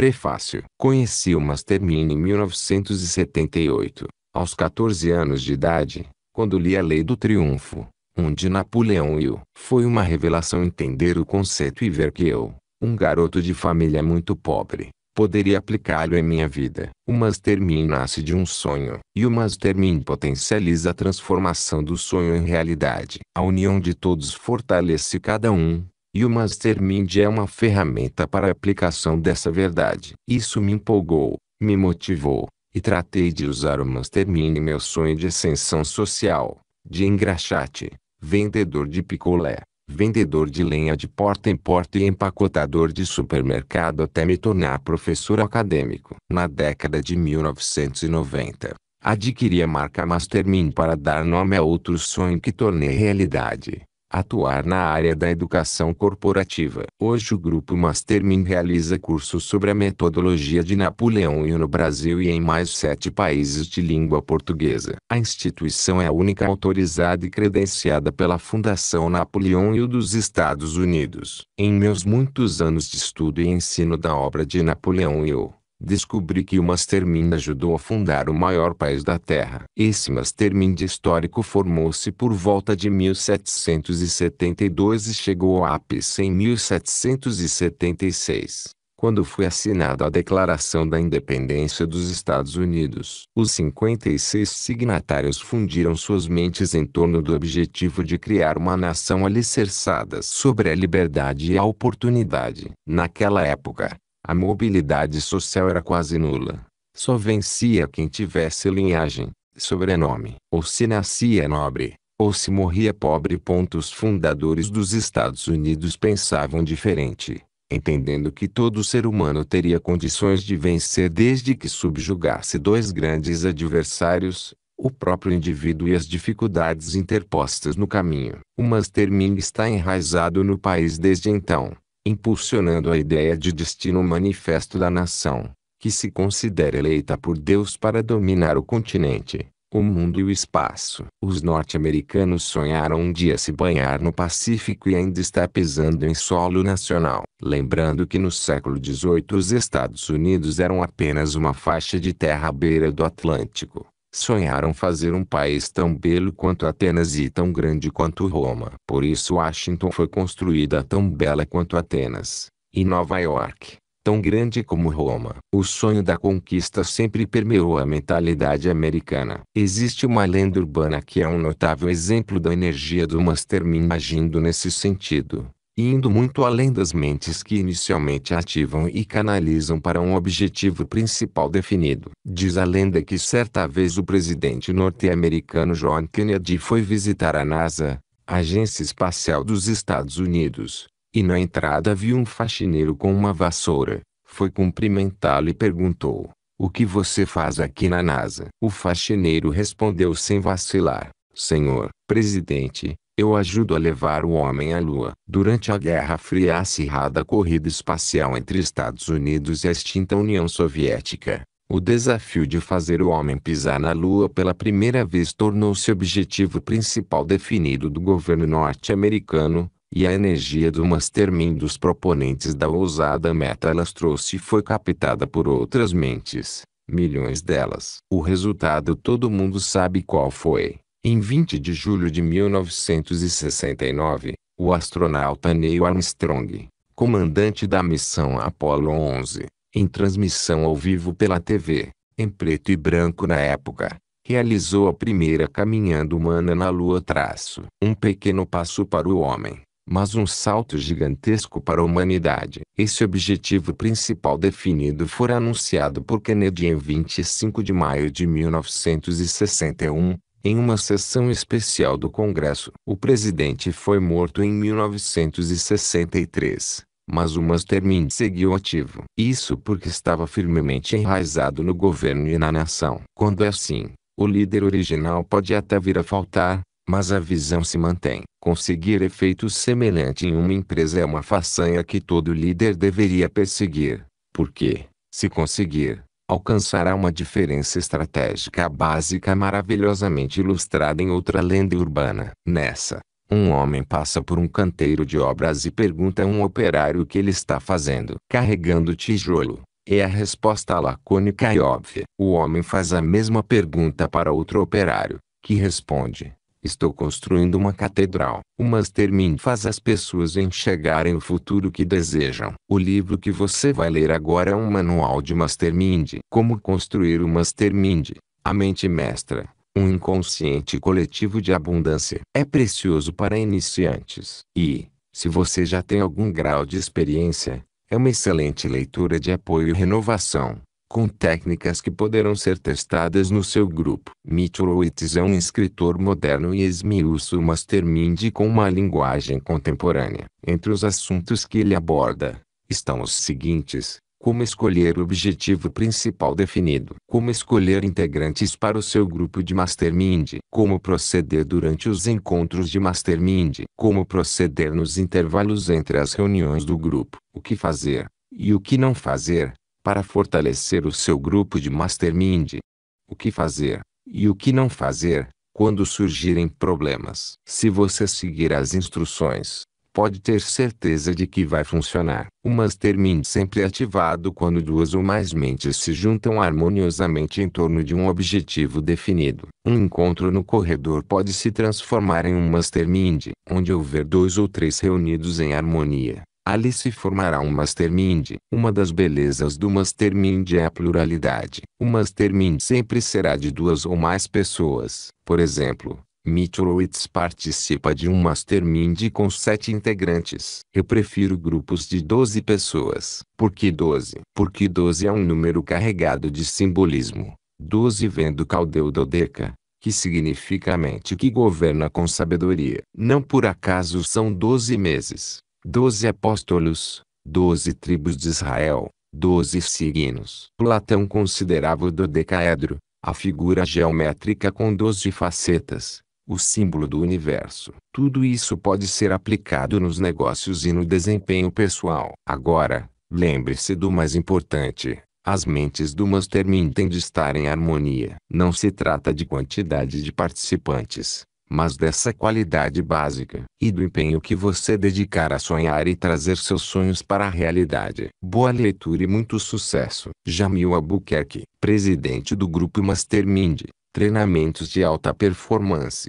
Prefácio. Conheci o Mastermind em 1978, aos 14 anos de idade, quando li A Lei do Triunfo, um de Napoleão Hill. Foi uma revelação entender o conceito e ver que eu, um garoto de família muito pobre, poderia aplicá-lo em minha vida. O Mastermind nasce de um sonho, e o Mastermind potencializa a transformação do sonho em realidade. A união de todos fortalece cada um, e o Mastermind é uma ferramenta para a aplicação dessa verdade. Isso me empolgou, me motivou, e tratei de usar o Mastermind em meu sonho de ascensão social, de engraxate, vendedor de picolé, vendedor de lenha de porta em porta e empacotador de supermercado até me tornar professor acadêmico. Na década de 1990, adquiri a marca Mastermind para dar nome a outro sonho que tornei realidade. Atuar na área da educação corporativa. Hoje o Grupo Mastermind realiza cursos sobre a metodologia de Napoleão no Brasil e em mais sete países de língua portuguesa. A instituição é a única autorizada e credenciada pela Fundação Napoleão e dos Estados Unidos. Em meus muitos anos de estudo e ensino da obra de Napoleão eu descobri que o Mastermind ajudou a fundar o maior país da Terra. Esse Mastermind histórico formou-se por volta de 1772 e chegou ao ápice em 1776, quando foi assinada a Declaração da Independência dos Estados Unidos. Os 56 signatários fundiram suas mentes em torno do objetivo de criar uma nação alicerçada sobre a liberdade e a oportunidade. Naquela época, a mobilidade social era quase nula. Só vencia quem tivesse linhagem, sobrenome, ou se nascia nobre, ou se morria pobre. Os fundadores dos Estados Unidos pensavam diferente, entendendo que todo ser humano teria condições de vencer desde que subjugasse dois grandes adversários, o próprio indivíduo e as dificuldades interpostas no caminho. O Mastermind está enraizado no país desde então, impulsionando a ideia de destino manifesto da nação, que se considera eleita por Deus para dominar o continente, o mundo e o espaço. Os norte-americanos sonharam um dia se banhar no Pacífico e ainda está pisando em solo nacional. Lembrando que no século XVIII os Estados Unidos eram apenas uma faixa de terra à beira do Atlântico sonharam fazer um país tão belo quanto Atenas e tão grande quanto Roma. Por isso Washington foi construída tão bela quanto Atenas, e Nova York, tão grande como Roma. O sonho da conquista sempre permeou a mentalidade americana. Existe uma lenda urbana que é um notável exemplo da energia do Mastermind agindo nesse sentido indo muito além das mentes que inicialmente ativam e canalizam para um objetivo principal definido. Diz a lenda que certa vez o presidente norte-americano John Kennedy foi visitar a NASA, Agência Espacial dos Estados Unidos, e na entrada viu um faxineiro com uma vassoura. Foi cumprimentá-lo e perguntou: O que você faz aqui na NASA? O faxineiro respondeu sem vacilar: Senhor, presidente, eu ajudo a levar o homem à Lua. Durante a Guerra Fria a acirrada corrida espacial entre Estados Unidos e a extinta União Soviética, o desafio de fazer o homem pisar na Lua pela primeira vez tornou-se objetivo principal definido do governo norte-americano, e a energia do Mastermind dos proponentes da ousada meta elas trouxe foi captada por outras mentes, milhões delas. O resultado todo mundo sabe qual foi. Em 20 de julho de 1969, o astronauta Neil Armstrong, comandante da missão Apollo 11, em transmissão ao vivo pela TV, em preto e branco na época, realizou a primeira caminhada humana na Lua traço. Um pequeno passo para o homem, mas um salto gigantesco para a humanidade. Esse objetivo principal definido foi anunciado por Kennedy em 25 de maio de 1961, em uma sessão especial do Congresso, o presidente foi morto em 1963, mas o Mastermind seguiu ativo. Isso porque estava firmemente enraizado no governo e na nação. Quando é assim, o líder original pode até vir a faltar, mas a visão se mantém. Conseguir efeitos semelhantes em uma empresa é uma façanha que todo líder deveria perseguir, porque, se conseguir, alcançará uma diferença estratégica básica maravilhosamente ilustrada em outra lenda urbana. Nessa, um homem passa por um canteiro de obras e pergunta a um operário o que ele está fazendo. Carregando tijolo. É a resposta lacônica e é óbvia. O homem faz a mesma pergunta para outro operário, que responde: Estou construindo uma catedral. O Mastermind faz as pessoas enxergarem o futuro que desejam. O livro que você vai ler agora é um manual de Mastermind. Como construir o Mastermind, a mente mestra, um inconsciente coletivo de abundância. É precioso para iniciantes. E, se você já tem algum grau de experiência, é uma excelente leitura de apoio e renovação com técnicas que poderão ser testadas no seu grupo. Mitchell-Witts é um escritor moderno e esmiúso Mastermind com uma linguagem contemporânea. Entre os assuntos que ele aborda, estão os seguintes. Como escolher o objetivo principal definido. Como escolher integrantes para o seu grupo de mastermind. Como proceder durante os encontros de mastermind. Como proceder nos intervalos entre as reuniões do grupo. O que fazer e o que não fazer para fortalecer o seu grupo de mastermind. O que fazer e o que não fazer quando surgirem problemas. Se você seguir as instruções, pode ter certeza de que vai funcionar. O mastermind sempre é ativado quando duas ou mais mentes se juntam harmoniosamente em torno de um objetivo definido. Um encontro no corredor pode se transformar em um mastermind, onde houver dois ou três reunidos em harmonia. Ali se formará um mastermind. Uma das belezas do mastermind é a pluralidade. O mastermind sempre será de duas ou mais pessoas. Por exemplo, Mitchellowitz participa de um mastermind com sete integrantes. Eu prefiro grupos de 12 pessoas. Por que 12? Porque 12 é um número carregado de simbolismo. 12 vem do caldeudodeca, que significa a mente que governa com sabedoria. Não por acaso são 12 meses doze apóstolos, doze tribos de Israel, doze signos. Platão considerava o dodecaedro, a figura geométrica com doze facetas, o símbolo do universo. Tudo isso pode ser aplicado nos negócios e no desempenho pessoal. Agora, lembre-se do mais importante. As mentes do Mastermind têm de estar em harmonia. Não se trata de quantidade de participantes, mas dessa qualidade básica e do empenho que você dedicar a sonhar e trazer seus sonhos para a realidade. Boa leitura e muito sucesso. Jamil Albuquerque, presidente do grupo Mastermind, treinamentos de alta performance.